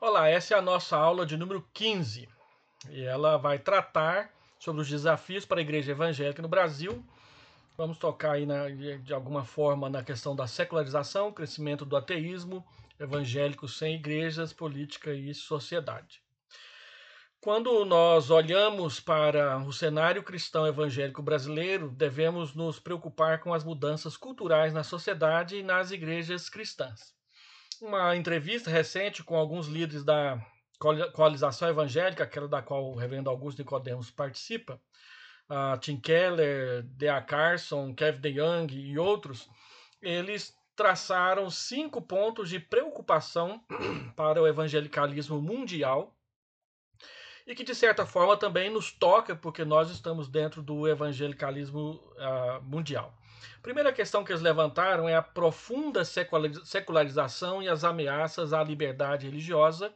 Olá, essa é a nossa aula de número 15 e ela vai tratar sobre os desafios para a igreja evangélica no Brasil. Vamos tocar aí na, de alguma forma na questão da secularização, crescimento do ateísmo, evangélicos sem igrejas, política e sociedade. Quando nós olhamos para o cenário cristão evangélico brasileiro, devemos nos preocupar com as mudanças culturais na sociedade e nas igrejas cristãs uma entrevista recente com alguns líderes da coalização evangélica, aquela da qual o reverendo Augusto Nicodemus participa, Tim Keller, D.A. Carson, Kevin DeYoung e outros, eles traçaram cinco pontos de preocupação para o evangelicalismo mundial e que, de certa forma, também nos toca, porque nós estamos dentro do evangelicalismo uh, mundial. A primeira questão que eles levantaram é a profunda secularização e as ameaças à liberdade religiosa,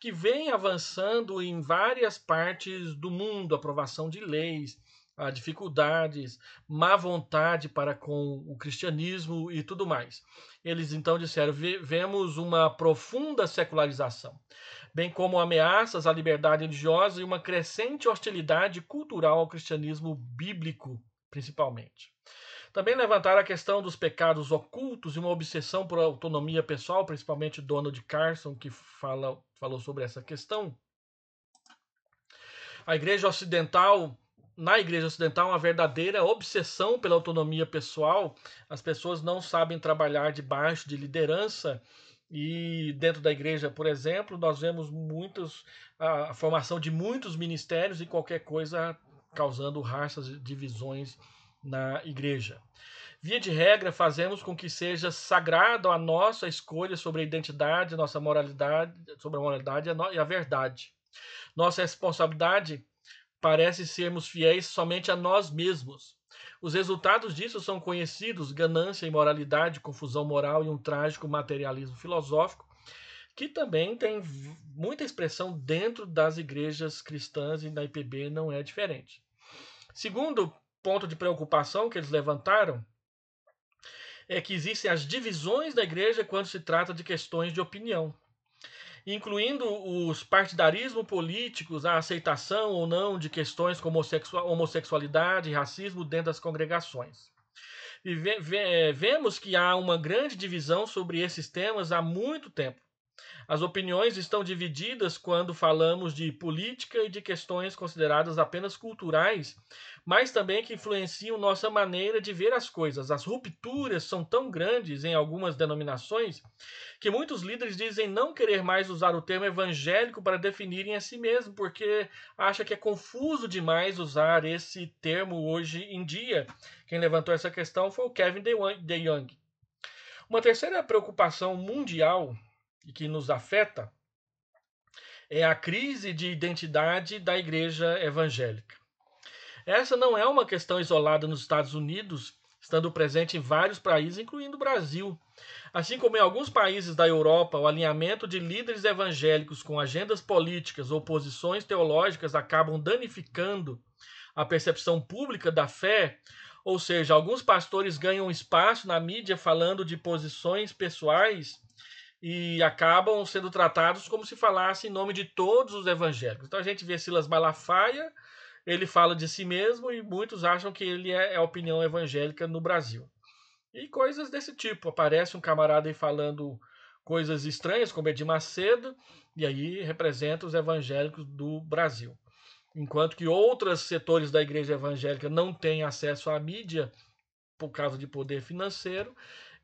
que vem avançando em várias partes do mundo aprovação de leis, a dificuldades, má vontade para com o cristianismo e tudo mais. Eles então disseram: vemos uma profunda secularização, bem como ameaças à liberdade religiosa e uma crescente hostilidade cultural ao cristianismo bíblico, principalmente. Também levantaram a questão dos pecados ocultos e uma obsessão por autonomia pessoal, principalmente Donald Carson, que fala, falou sobre essa questão. A Igreja Ocidental na igreja ocidental uma verdadeira obsessão pela autonomia pessoal. As pessoas não sabem trabalhar debaixo de liderança. E dentro da igreja, por exemplo, nós vemos muitos, a formação de muitos ministérios e qualquer coisa causando raças, e divisões na igreja. Via de regra, fazemos com que seja sagrado a nossa escolha sobre a identidade, nossa moralidade, sobre a moralidade e a verdade. Nossa responsabilidade parece sermos fiéis somente a nós mesmos. Os resultados disso são conhecidos: ganância, imoralidade, confusão moral e um trágico materialismo filosófico, que também tem muita expressão dentro das igrejas cristãs e na IPB não é diferente. Segundo ponto de preocupação que eles levantaram é que existem as divisões da igreja quando se trata de questões de opinião, incluindo os partidarismos políticos, a aceitação ou não de questões como homossexualidade e racismo dentro das congregações. E vemos que há uma grande divisão sobre esses temas há muito tempo. As opiniões estão divididas quando falamos de política e de questões consideradas apenas culturais, mas também que influenciam nossa maneira de ver as coisas. As rupturas são tão grandes em algumas denominações que muitos líderes dizem não querer mais usar o termo evangélico para definirem a si mesmo, porque acha que é confuso demais usar esse termo hoje em dia. Quem levantou essa questão foi o Kevin DeYoung. Uma terceira preocupação mundial e que nos afeta é a crise de identidade da igreja evangélica. Essa não é uma questão isolada nos Estados Unidos, estando presente em vários países, incluindo o Brasil. Assim como em alguns países da Europa, o alinhamento de líderes evangélicos com agendas políticas ou posições teológicas acabam danificando a percepção pública da fé, ou seja, alguns pastores ganham espaço na mídia falando de posições pessoais e acabam sendo tratados como se falasse em nome de todos os evangélicos. Então a gente vê Silas Malafaia, ele fala de si mesmo e muitos acham que ele é, é a opinião evangélica no Brasil. E coisas desse tipo. Aparece um camarada aí falando coisas estranhas, como Edir Macedo, e aí representa os evangélicos do Brasil. Enquanto que outros setores da igreja evangélica não têm acesso à mídia por causa de poder financeiro,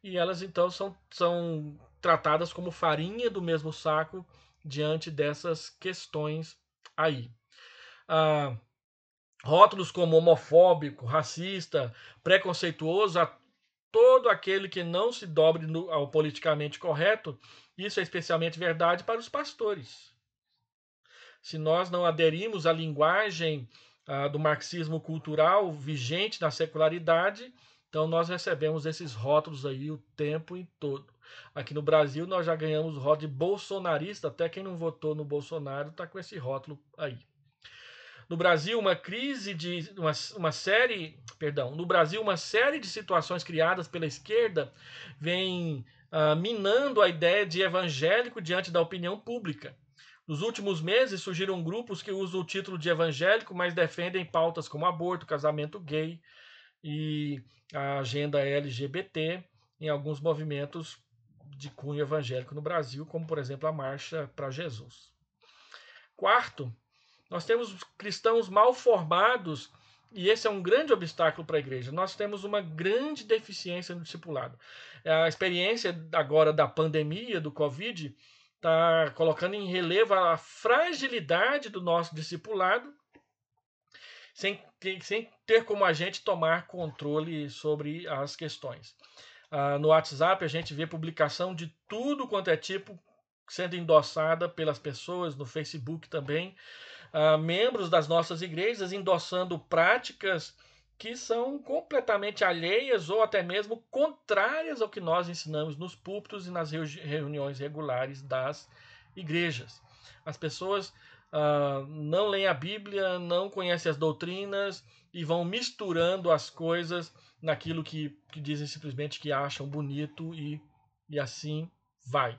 e elas então são, são tratadas como farinha do mesmo saco diante dessas questões aí. Ah, rótulos como homofóbico, racista, preconceituoso, a todo aquele que não se dobre no, ao politicamente correto, isso é especialmente verdade para os pastores. Se nós não aderimos à linguagem ah, do marxismo cultural vigente na secularidade, então nós recebemos esses rótulos aí o tempo em todo. Aqui no Brasil nós já ganhamos o rótulo de bolsonarista, até quem não votou no Bolsonaro está com esse rótulo aí. No Brasil, uma crise de uma, uma série, perdão, no Brasil uma série de situações criadas pela esquerda vem ah, minando a ideia de evangélico diante da opinião pública. Nos últimos meses surgiram grupos que usam o título de evangélico, mas defendem pautas como aborto, casamento gay, e a agenda LGBT em alguns movimentos de cunho evangélico no Brasil, como por exemplo a Marcha para Jesus. Quarto, nós temos cristãos mal formados e esse é um grande obstáculo para a igreja. Nós temos uma grande deficiência no discipulado. A experiência agora da pandemia, do Covid, está colocando em relevo a fragilidade do nosso discipulado sem, sem ter como a gente tomar controle sobre as questões. Ah, no WhatsApp a gente vê publicação de tudo quanto é tipo sendo endossada pelas pessoas, no Facebook também, ah, membros das nossas igrejas endossando práticas que são completamente alheias ou até mesmo contrárias ao que nós ensinamos nos púlpitos e nas reuniões regulares das igrejas. As pessoas uh, não leem a Bíblia, não conhecem as doutrinas e vão misturando as coisas naquilo que, que dizem simplesmente que acham bonito e, e assim vai.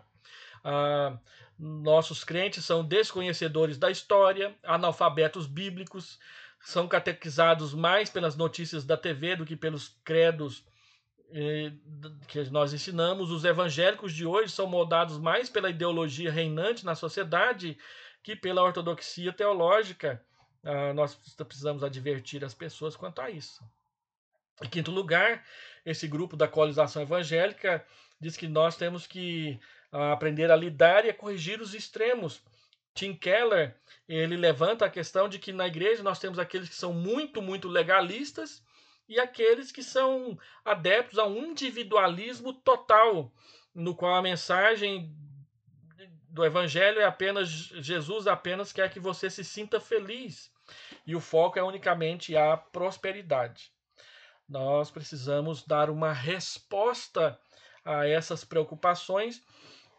Uh, nossos crentes são desconhecedores da história, analfabetos bíblicos, são catequizados mais pelas notícias da TV do que pelos credos eh, que nós ensinamos, os evangélicos de hoje são moldados mais pela ideologia reinante na sociedade que pela ortodoxia teológica ah, nós precisamos advertir as pessoas quanto a isso. Em quinto lugar, esse grupo da colonização evangélica diz que nós temos que ah, aprender a lidar e a corrigir os extremos. Tim Keller, ele levanta a questão de que na igreja nós temos aqueles que são muito, muito legalistas e aqueles que são adeptos a um individualismo total, no qual a mensagem do evangelho é apenas Jesus apenas quer que você se sinta feliz. E o foco é unicamente a prosperidade. Nós precisamos dar uma resposta a essas preocupações,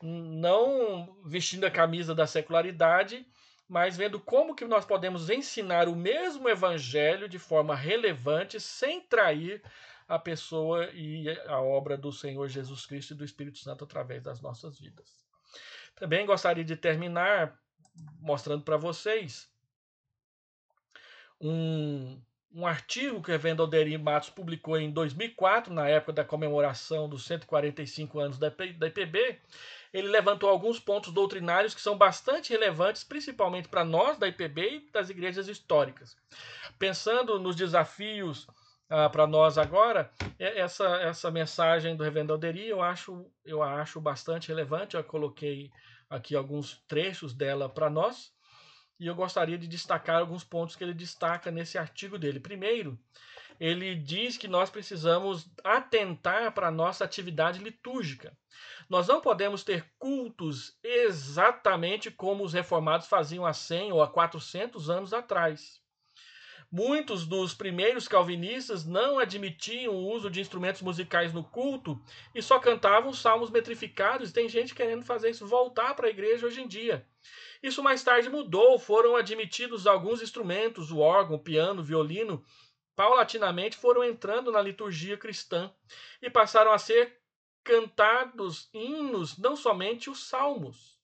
não vestindo a camisa da secularidade, mas vendo como que nós podemos ensinar o mesmo evangelho de forma relevante, sem trair a pessoa e a obra do Senhor Jesus Cristo e do Espírito Santo através das nossas vidas. Também gostaria de terminar mostrando para vocês um, um artigo que a Venda Alderim Matos publicou em 2004, na época da comemoração dos 145 anos da, da IPB. Ele levantou alguns pontos doutrinários que são bastante relevantes, principalmente para nós da IPB e das igrejas históricas. Pensando nos desafios ah, para nós agora, é, essa, essa mensagem do Reverendo Alderi eu acho, eu acho bastante relevante. Eu coloquei aqui alguns trechos dela para nós e eu gostaria de destacar alguns pontos que ele destaca nesse artigo dele. Primeiro, ele diz que nós precisamos atentar para a nossa atividade litúrgica. Nós não podemos ter cultos exatamente como os reformados faziam há 100 ou há 400 anos atrás. Muitos dos primeiros calvinistas não admitiam o uso de instrumentos musicais no culto e só cantavam salmos metrificados. Tem gente querendo fazer isso voltar para a igreja hoje em dia. Isso mais tarde mudou, foram admitidos alguns instrumentos, o órgão, o piano, o violino, paulatinamente foram entrando na liturgia cristã e passaram a ser cantados hinos, não somente os salmos.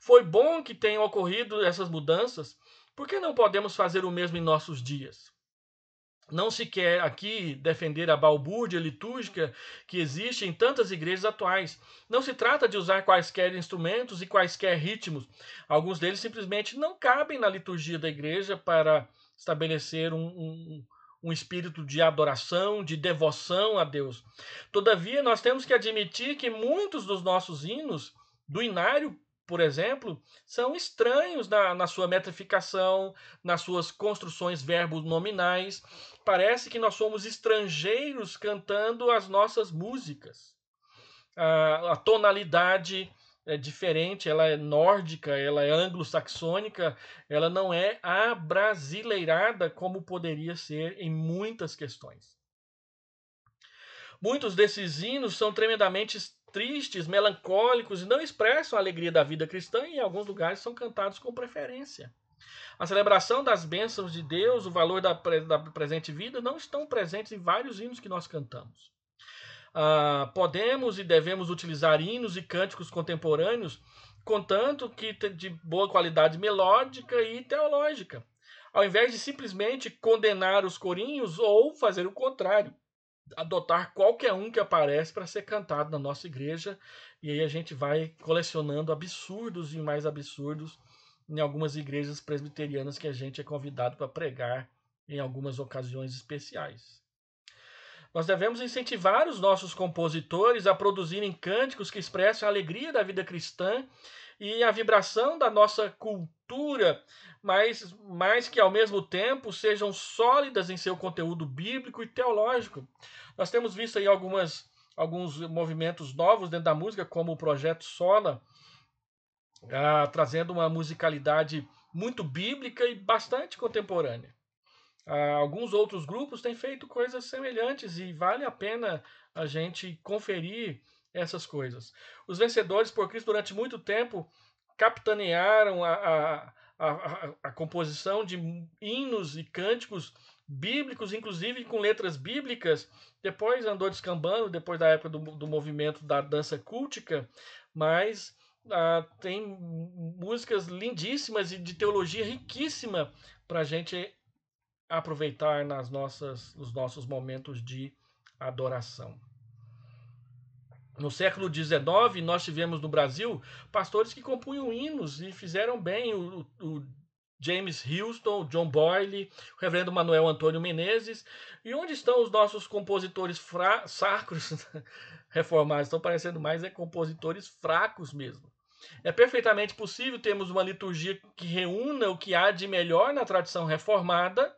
Foi bom que tenham ocorrido essas mudanças, por que não podemos fazer o mesmo em nossos dias? Não se quer aqui defender a balbúrdia litúrgica que existe em tantas igrejas atuais. Não se trata de usar quaisquer instrumentos e quaisquer ritmos. Alguns deles simplesmente não cabem na liturgia da igreja para estabelecer um, um, um espírito de adoração, de devoção a Deus. Todavia, nós temos que admitir que muitos dos nossos hinos do inário por exemplo, são estranhos na, na sua metrificação, nas suas construções verbos nominais. Parece que nós somos estrangeiros cantando as nossas músicas. A, a tonalidade é diferente, ela é nórdica, ela é anglo-saxônica, ela não é abrasileirada como poderia ser em muitas questões. Muitos desses hinos são tremendamente tristes, melancólicos e não expressam a alegria da vida cristã e em alguns lugares são cantados com preferência. A celebração das bênçãos de Deus, o valor da, da presente vida, não estão presentes em vários hinos que nós cantamos. Ah, podemos e devemos utilizar hinos e cânticos contemporâneos, contanto que de boa qualidade melódica e teológica, ao invés de simplesmente condenar os corinhos ou fazer o contrário, adotar qualquer um que aparece para ser cantado na nossa igreja. E aí a gente vai colecionando absurdos e mais absurdos em algumas igrejas presbiterianas que a gente é convidado para pregar em algumas ocasiões especiais. Nós devemos incentivar os nossos compositores a produzirem cânticos que expressem a alegria da vida cristã e a vibração da nossa cultura, mas, mas que ao mesmo tempo sejam sólidas em seu conteúdo bíblico e teológico. Nós temos visto aí algumas, alguns movimentos novos dentro da música, como o projeto Sola, ah, trazendo uma musicalidade muito bíblica e bastante contemporânea. Ah, alguns outros grupos têm feito coisas semelhantes e vale a pena a gente conferir essas coisas. Os vencedores por Cristo durante muito tempo capitanearam a, a, a, a composição de hinos e cânticos bíblicos, inclusive com letras bíblicas. Depois andou descambando, depois da época do, do movimento da dança cultica, mas ah, tem músicas lindíssimas e de teologia riquíssima para a gente aproveitar nas nossas, nos nossos momentos de adoração. No século XIX, nós tivemos no Brasil pastores que compunham hinos e fizeram bem o, o James Houston, John Boyle, o reverendo Manuel Antônio Menezes. E onde estão os nossos compositores fra... sacros reformados? Estão parecendo mais é, compositores fracos mesmo. É perfeitamente possível termos uma liturgia que reúna o que há de melhor na tradição reformada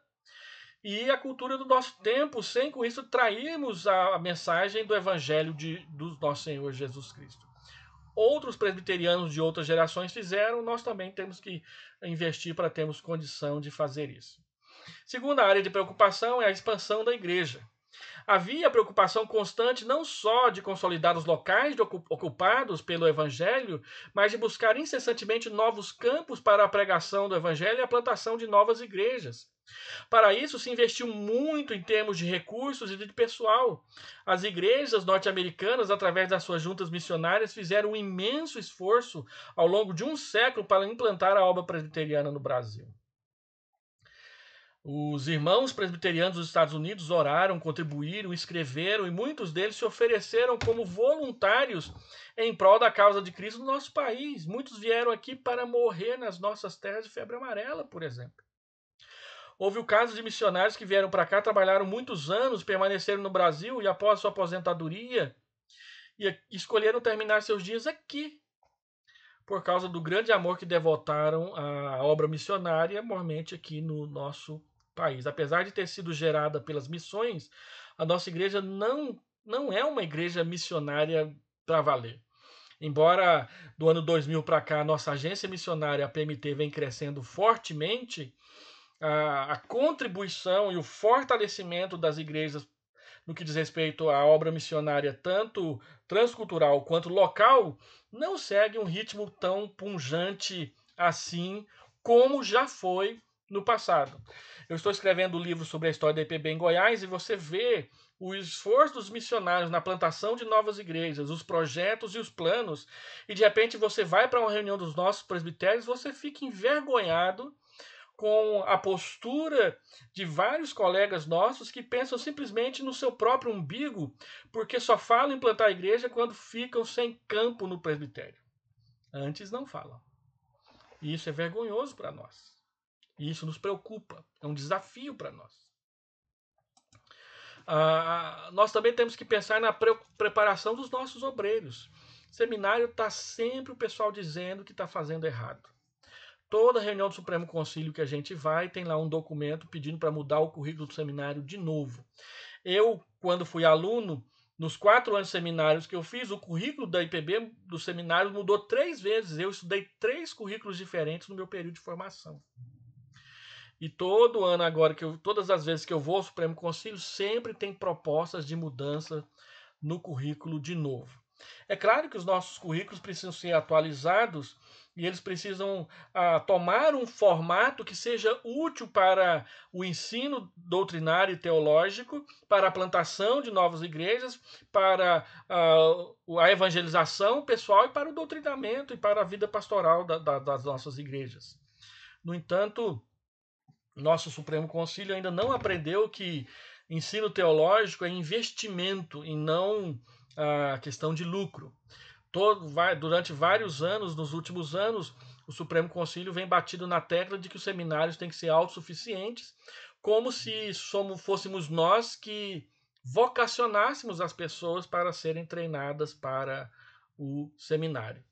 e a cultura do nosso tempo, sem com isso trairmos a mensagem do Evangelho de, do nosso Senhor Jesus Cristo outros presbiterianos de outras gerações fizeram, nós também temos que investir para termos condição de fazer isso. Segunda área de preocupação é a expansão da igreja. Havia preocupação constante não só de consolidar os locais ocupados pelo Evangelho, mas de buscar incessantemente novos campos para a pregação do Evangelho e a plantação de novas igrejas. Para isso, se investiu muito em termos de recursos e de pessoal. As igrejas norte-americanas, através das suas juntas missionárias, fizeram um imenso esforço ao longo de um século para implantar a obra presbiteriana no Brasil. Os irmãos presbiterianos dos Estados Unidos oraram, contribuíram, escreveram e muitos deles se ofereceram como voluntários em prol da causa de Cristo no nosso país. Muitos vieram aqui para morrer nas nossas terras de febre amarela, por exemplo. Houve o caso de missionários que vieram para cá, trabalharam muitos anos, permaneceram no Brasil e após sua aposentadoria e escolheram terminar seus dias aqui, por causa do grande amor que devotaram à obra missionária, mormente aqui no nosso país. Apesar de ter sido gerada pelas missões, a nossa igreja não, não é uma igreja missionária para valer. Embora do ano 2000 para cá a nossa agência missionária, a PMT, vem crescendo fortemente, a, a contribuição e o fortalecimento das igrejas no que diz respeito à obra missionária, tanto transcultural quanto local, não segue um ritmo tão punjante assim como já foi no passado. Eu estou escrevendo um livro sobre a história da IPB em Goiás e você vê o esforço dos missionários na plantação de novas igrejas, os projetos e os planos, e de repente você vai para uma reunião dos nossos presbitérios, você fica envergonhado com a postura de vários colegas nossos que pensam simplesmente no seu próprio umbigo, porque só falam em plantar a igreja quando ficam sem campo no presbitério. Antes não falam. E isso é vergonhoso para nós. E isso nos preocupa, é um desafio para nós. Ah, nós também temos que pensar na pre preparação dos nossos obreiros. Seminário está sempre o pessoal dizendo que está fazendo errado. Toda reunião do Supremo Conselho que a gente vai tem lá um documento pedindo para mudar o currículo do seminário de novo. Eu, quando fui aluno, nos quatro anos de seminários que eu fiz, o currículo da IPB do seminário mudou três vezes. Eu estudei três currículos diferentes no meu período de formação. E todo ano agora que eu, todas as vezes que eu vou ao Supremo Conselho, sempre tem propostas de mudança no currículo de novo. É claro que os nossos currículos precisam ser atualizados e eles precisam ah, tomar um formato que seja útil para o ensino doutrinário e teológico, para a plantação de novas igrejas, para ah, a evangelização pessoal e para o doutrinamento e para a vida pastoral da, da, das nossas igrejas. No entanto, nosso Supremo Conselho ainda não aprendeu que ensino teológico é investimento e não a ah, questão de lucro. Todo, vai, durante vários anos, nos últimos anos, o Supremo Conselho vem batido na tecla de que os seminários têm que ser autossuficientes, como se somos, fôssemos nós que vocacionássemos as pessoas para serem treinadas para o seminário.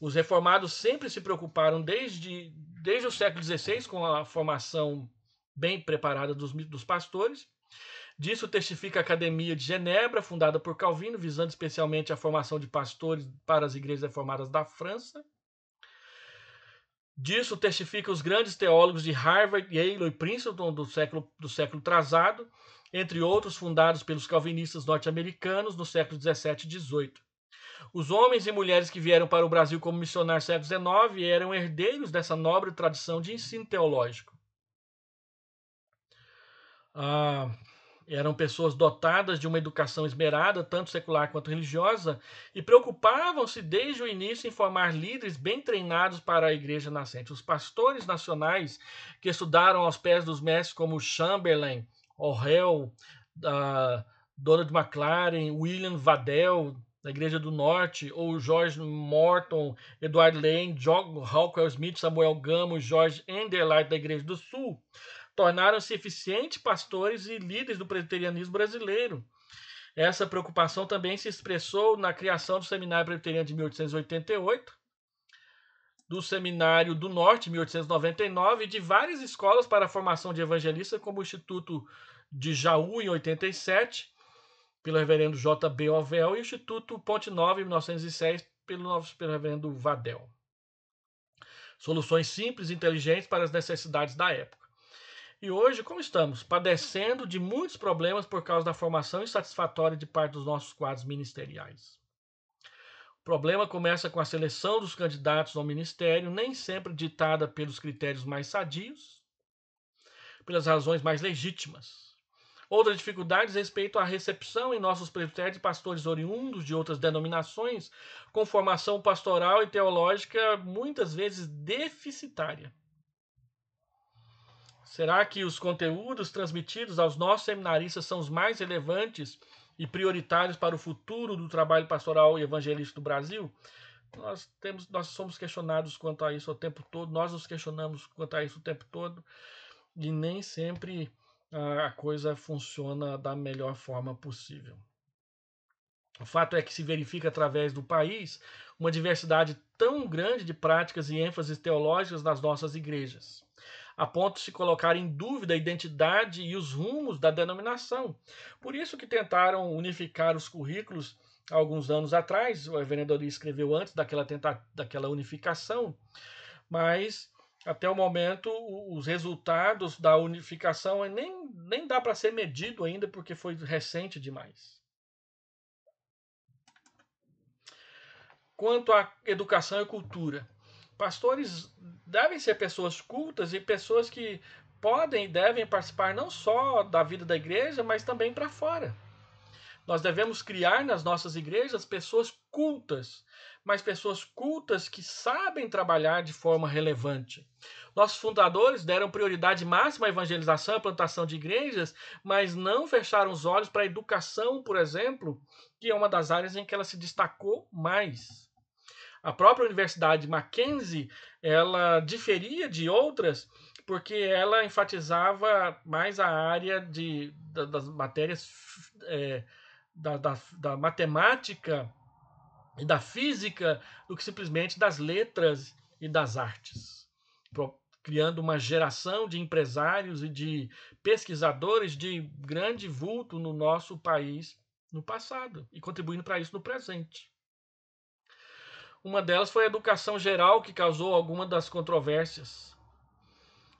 Os reformados sempre se preocuparam desde, desde o século XVI com a formação bem preparada dos, dos pastores. Disso testifica a Academia de Genebra, fundada por Calvino, visando especialmente a formação de pastores para as igrejas reformadas da França. Disso testifica os grandes teólogos de Harvard, Yale e Princeton do século, do século trazado, entre outros fundados pelos calvinistas norte-americanos no século 17 e 18. Os homens e mulheres que vieram para o Brasil como missionários no século XIX eram herdeiros dessa nobre tradição de ensino teológico. Ah, eram pessoas dotadas de uma educação esmerada, tanto secular quanto religiosa, e preocupavam-se desde o início em formar líderes bem treinados para a igreja nascente. Os pastores nacionais que estudaram aos pés dos mestres como Chamberlain, Orwell, uh, ah, Donald McLaren, William Vadel da Igreja do Norte, ou George Morton, Edward Lane, John Hawker Smith, Samuel Gamo, George Enderlard da Igreja do Sul, tornaram-se eficientes pastores e líderes do presbiterianismo brasileiro. Essa preocupação também se expressou na criação do Seminário Presbiteriano de 1888, do Seminário do Norte, 1899, e de várias escolas para a formação de evangelistas, como o Instituto de Jaú, em 87, pelo reverendo J.B. Ovel e o Instituto Ponte 9, 1906, pelo, pelo reverendo Vadel. Soluções simples e inteligentes para as necessidades da época. E hoje, como estamos? Padecendo de muitos problemas por causa da formação insatisfatória de parte dos nossos quadros ministeriais. O problema começa com a seleção dos candidatos ao ministério, nem sempre ditada pelos critérios mais sadios, pelas razões mais legítimas dificuldade dificuldades respeito à recepção em nossos presbitérios de pastores oriundos de outras denominações, com formação pastoral e teológica muitas vezes deficitária. Será que os conteúdos transmitidos aos nossos seminaristas são os mais relevantes e prioritários para o futuro do trabalho pastoral e evangelístico do Brasil? Nós, temos, nós somos questionados quanto a isso o tempo todo, nós nos questionamos quanto a isso o tempo todo, e nem sempre a coisa funciona da melhor forma possível. O fato é que se verifica através do país uma diversidade tão grande de práticas e ênfases teológicas nas nossas igrejas, a ponto de se colocar em dúvida a identidade e os rumos da denominação. Por isso que tentaram unificar os currículos alguns anos atrás, o vereador escreveu antes daquela, tenta daquela unificação, mas até o momento, os resultados da unificação eh, nem, nem dá para ser medido ainda, porque foi recente demais. Quanto à educação e cultura, pastores devem ser pessoas cultas e pessoas que podem e devem participar não só da vida da igreja, mas também para fora. Nós devemos criar nas nossas igrejas pessoas cultas, mas pessoas cultas que sabem trabalhar de forma relevante. Nossos fundadores deram prioridade máxima à evangelização, à plantação de igrejas, mas não fecharam os olhos para a educação, por exemplo, que é uma das áreas em que ela se destacou mais. A própria Universidade Mackenzie, ela diferia de outras porque ela enfatizava mais a área de, das matérias é, da, da, da matemática e da física do que simplesmente das letras e das artes, criando uma geração de empresários e de pesquisadores de grande vulto no nosso país no passado e contribuindo para isso no presente. Uma delas foi a educação geral, que causou alguma das controvérsias,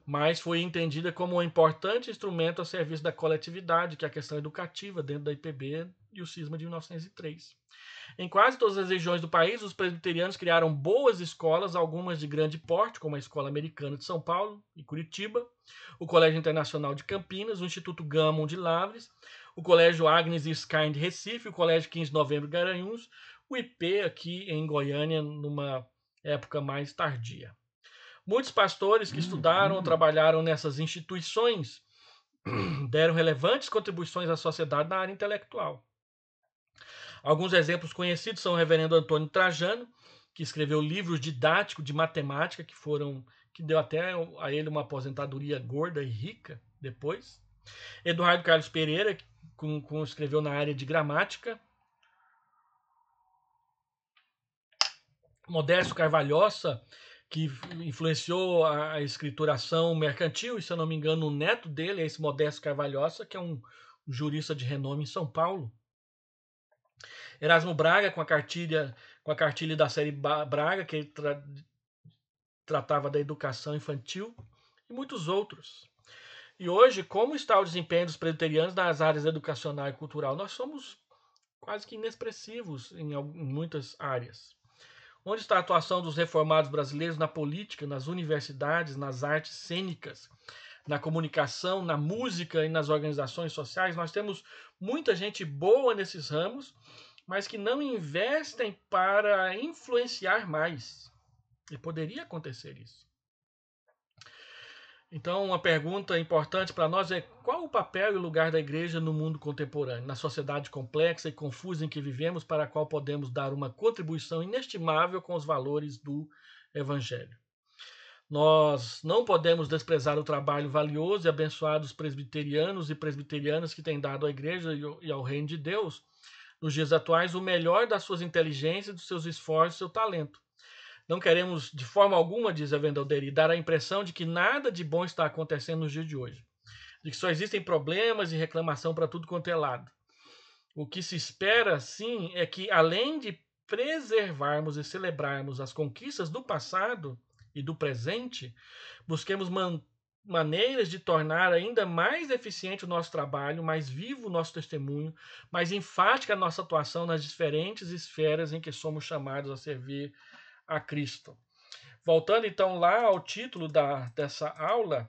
mas foi entendida como um importante instrumento a serviço da coletividade, que é a questão educativa dentro da IPB e o cisma de 1903. Em quase todas as regiões do país, os presbiterianos criaram boas escolas, algumas de grande porte, como a Escola Americana de São Paulo e Curitiba, o Colégio Internacional de Campinas, o Instituto Gamon de Lavres, o Colégio Agnes e Skyn de Recife, o Colégio 15 de Novembro de Garanhuns, o IP aqui em Goiânia, numa época mais tardia. Muitos pastores que hum, estudaram ou hum. trabalharam nessas instituições deram relevantes contribuições à sociedade na área intelectual. Alguns exemplos conhecidos são o reverendo Antônio Trajano, que escreveu livros didáticos de matemática que foram que deu até a ele uma aposentadoria gorda e rica depois. Eduardo Carlos Pereira, que com, com escreveu na área de gramática. Modesto Carvalhosa, que influenciou a escrituração mercantil, e se eu não me engano, o neto dele é esse Modesto Carvalhosa, que é um jurista de renome em São Paulo. Erasmo Braga com a cartilha com a cartilha da série Braga que ele tra tratava da educação infantil e muitos outros. E hoje, como está o desempenho dos presbiterianos nas áreas educacional e cultural? Nós somos quase que inexpressivos em, em muitas áreas. Onde está a atuação dos reformados brasileiros na política, nas universidades, nas artes cênicas? na comunicação, na música e nas organizações sociais. Nós temos muita gente boa nesses ramos, mas que não investem para influenciar mais. E poderia acontecer isso. Então, uma pergunta importante para nós é qual o papel e o lugar da igreja no mundo contemporâneo, na sociedade complexa e confusa em que vivemos, para a qual podemos dar uma contribuição inestimável com os valores do Evangelho. Nós não podemos desprezar o trabalho valioso e abençoado dos presbiterianos e presbiterianas que têm dado à igreja e ao reino de Deus, nos dias atuais, o melhor das suas inteligências, dos seus esforços e seu talento. Não queremos, de forma alguma, diz a Vendalderi, dar a impressão de que nada de bom está acontecendo nos dias de hoje, de que só existem problemas e reclamação para tudo quanto é lado. O que se espera, sim, é que, além de preservarmos e celebrarmos as conquistas do passado, e do presente, busquemos man maneiras de tornar ainda mais eficiente o nosso trabalho, mais vivo o nosso testemunho, mais enfática a nossa atuação nas diferentes esferas em que somos chamados a servir a Cristo. Voltando então lá ao título da, dessa aula,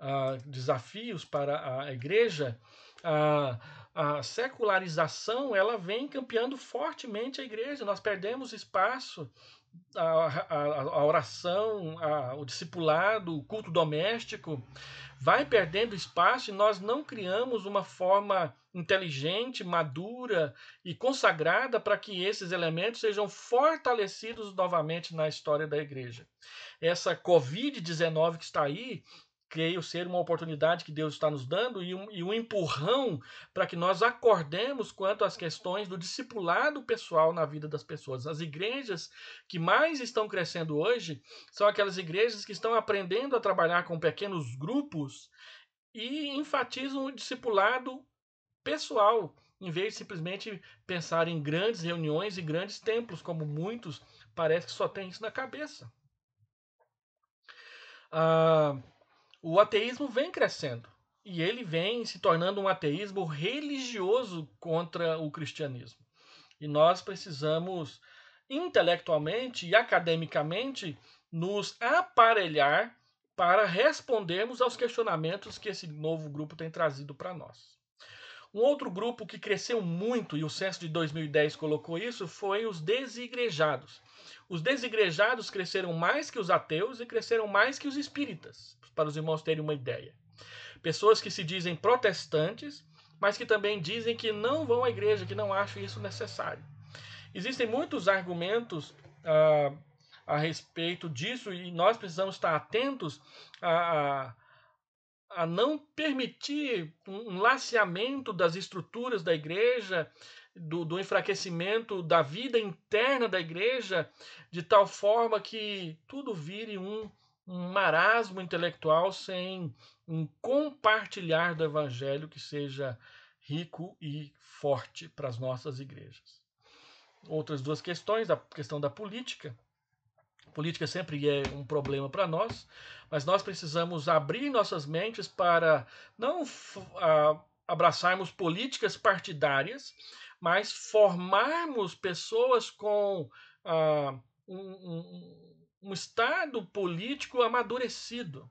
uh, Desafios para a Igreja, uh, a secularização ela vem campeando fortemente a igreja. Nós perdemos espaço a, a, oração, a, o discipulado, o culto doméstico, vai perdendo espaço e nós não criamos uma forma inteligente, madura e consagrada para que esses elementos sejam fortalecidos novamente na história da igreja. Essa Covid-19 que está aí creio ser uma oportunidade que Deus está nos dando e um, e um empurrão para que nós acordemos quanto às questões do discipulado pessoal na vida das pessoas. As igrejas que mais estão crescendo hoje são aquelas igrejas que estão aprendendo a trabalhar com pequenos grupos e enfatizam o discipulado pessoal, em vez de simplesmente pensar em grandes reuniões e grandes templos, como muitos parece que só tem isso na cabeça. Ah, o ateísmo vem crescendo e ele vem se tornando um ateísmo religioso contra o cristianismo. E nós precisamos intelectualmente e academicamente nos aparelhar para respondermos aos questionamentos que esse novo grupo tem trazido para nós. Um outro grupo que cresceu muito, e o censo de 2010 colocou isso, foi os desigrejados. Os desigrejados cresceram mais que os ateus e cresceram mais que os espíritas para os irmãos terem uma ideia. Pessoas que se dizem protestantes, mas que também dizem que não vão à igreja, que não acham isso necessário. Existem muitos argumentos ah, a respeito disso e nós precisamos estar atentos a, a, a não permitir um laceamento das estruturas da igreja, do, do, enfraquecimento da vida interna da igreja, de tal forma que tudo vire um um marasmo intelectual sem um compartilhar do evangelho que seja rico e forte para as nossas igrejas. Outras duas questões, a questão da política. A política sempre é um problema para nós, mas nós precisamos abrir nossas mentes para não abraçarmos políticas partidárias, mas formarmos pessoas com ah, um, um Estado político amadurecido.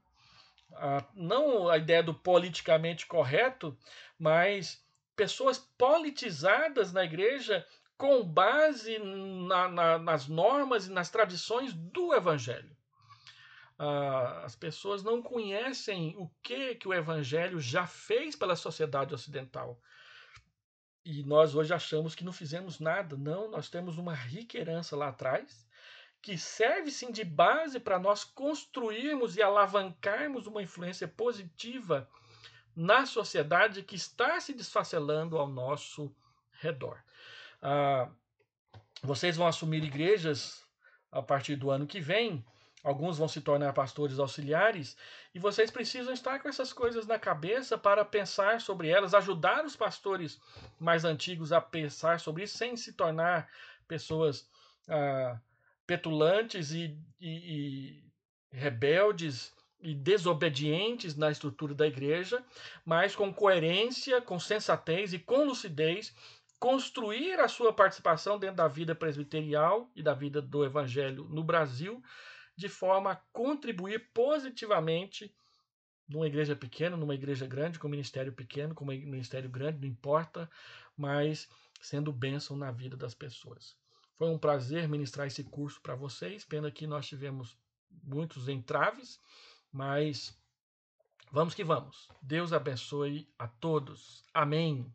Ah, não a ideia do politicamente correto, mas pessoas politizadas na igreja com base na, na, nas normas e nas tradições do Evangelho. Ah, as pessoas não conhecem o que, que o Evangelho já fez pela sociedade ocidental. E nós hoje achamos que não fizemos nada. Não, nós temos uma rica herança lá atrás que serve sim de base para nós construirmos e alavancarmos uma influência positiva na sociedade que está se desfacelando ao nosso redor. Ah, vocês vão assumir igrejas a partir do ano que vem, alguns vão se tornar pastores auxiliares, e vocês precisam estar com essas coisas na cabeça para pensar sobre elas, ajudar os pastores mais antigos a pensar sobre isso sem se tornar pessoas. Ah, petulantes e, e, e rebeldes e desobedientes na estrutura da igreja, mas com coerência, com sensatez e com lucidez construir a sua participação dentro da vida presbiterial e da vida do evangelho no Brasil, de forma a contribuir positivamente numa igreja pequena, numa igreja grande, com um ministério pequeno, com um ministério grande, não importa, mas sendo bênção na vida das pessoas. Foi um prazer ministrar esse curso para vocês. Pena que nós tivemos muitos entraves, mas vamos que vamos. Deus abençoe a todos. Amém.